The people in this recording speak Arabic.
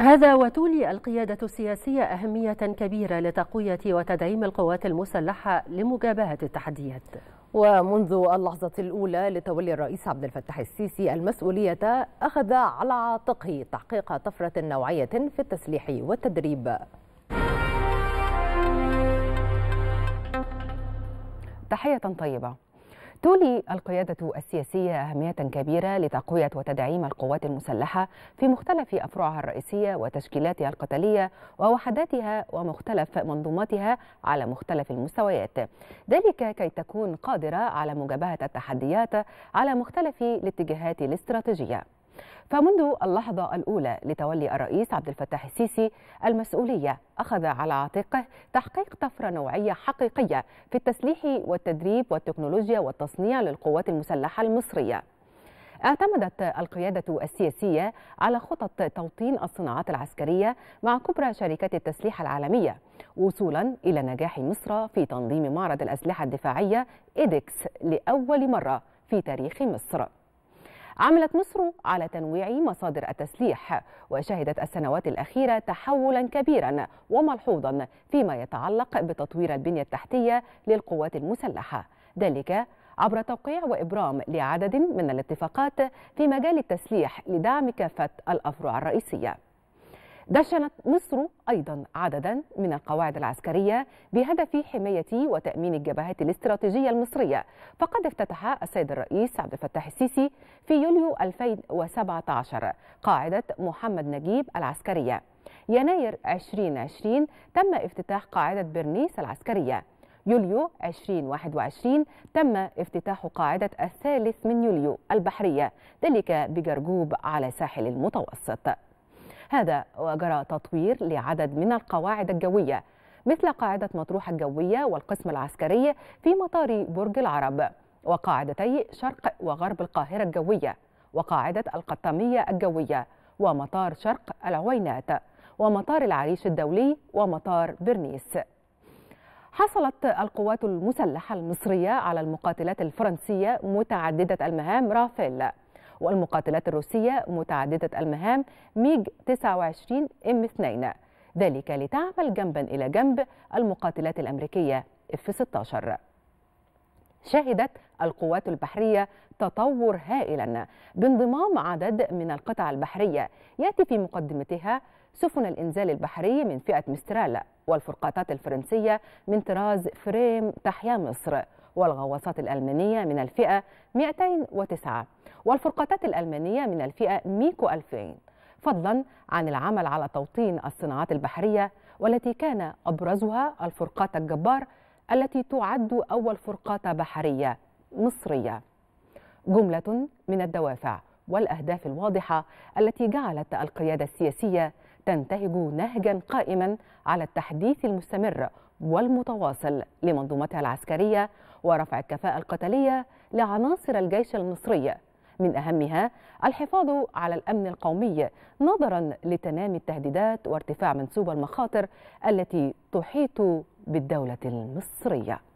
هذا وتولي القيادة السياسية أهمية كبيرة لتقوية وتدعيم القوات المسلحة لمجابهة التحديات ومنذ اللحظة الأولى لتولي الرئيس عبد الفتاح السيسي المسؤولية أخذ على عاتقه تحقيق طفرة نوعية في التسليح والتدريب تحية طيبة تولي القيادة السياسية أهمية كبيرة لتقوية وتدعيم القوات المسلحة في مختلف أفرعها الرئيسية وتشكيلاتها القتالية ووحداتها ومختلف منظوماتها على مختلف المستويات ذلك كي تكون قادرة على مجابهة التحديات على مختلف الاتجاهات الاستراتيجية فمنذ اللحظة الأولى لتولي الرئيس عبد الفتاح السيسي المسؤولية أخذ على عاتقه تحقيق طفرة نوعية حقيقية في التسليح والتدريب والتكنولوجيا والتصنيع للقوات المسلحة المصرية اعتمدت القيادة السياسية على خطط توطين الصناعات العسكرية مع كبرى شركات التسليح العالمية وصولا إلى نجاح مصر في تنظيم معرض الأسلحة الدفاعية إيدكس لأول مرة في تاريخ مصر عملت مصر على تنويع مصادر التسليح وشهدت السنوات الأخيرة تحولا كبيرا وملحوظا فيما يتعلق بتطوير البنية التحتية للقوات المسلحة ذلك عبر توقيع وإبرام لعدد من الاتفاقات في مجال التسليح لدعم كافة الأفرع الرئيسية دشنت مصر أيضا عددا من القواعد العسكرية بهدف حماية وتأمين الجبهات الاستراتيجية المصرية فقد افتتح السيد الرئيس عبد الفتاح السيسي في يوليو 2017 قاعدة محمد نجيب العسكرية يناير 2020 تم افتتاح قاعدة برنيس العسكرية يوليو 2021 تم افتتاح قاعدة الثالث من يوليو البحرية ذلك بجرجوب على ساحل المتوسط هذا وجرى تطوير لعدد من القواعد الجوية مثل قاعدة مطروح الجوية والقسم العسكري في مطار برج العرب وقاعدتي شرق وغرب القاهرة الجوية وقاعدة القطامية الجوية ومطار شرق العوينات ومطار العريش الدولي ومطار برنيس حصلت القوات المسلحة المصرية على المقاتلات الفرنسية متعددة المهام رافيل والمقاتلات الروسية متعددة المهام ميج 29 ام 2 ذلك لتعمل جنبا إلى جنب المقاتلات الأمريكية اف 16 شهدت القوات البحرية تطور هائلا بانضمام عدد من القطع البحرية يأتي في مقدمتها سفن الإنزال البحري من فئة مسترال والفرقاطات الفرنسية من طراز فريم تحيا مصر والغواصات الألمانية من الفئة 209 والفرقاتات الألمانية من الفئة ميكو 2000 فضلا عن العمل على توطين الصناعات البحرية والتي كان أبرزها الفرقات الجبار التي تعد أول فرقات بحرية مصرية جملة من الدوافع والأهداف الواضحة التي جعلت القيادة السياسية تنتهج نهجا قائما على التحديث المستمر والمتواصل لمنظومتها العسكرية ورفع الكفاءة القتالية لعناصر الجيش المصري من أهمها الحفاظ على الأمن القومي نظرا لتنامي التهديدات وارتفاع منسوب المخاطر التي تحيط بالدولة المصرية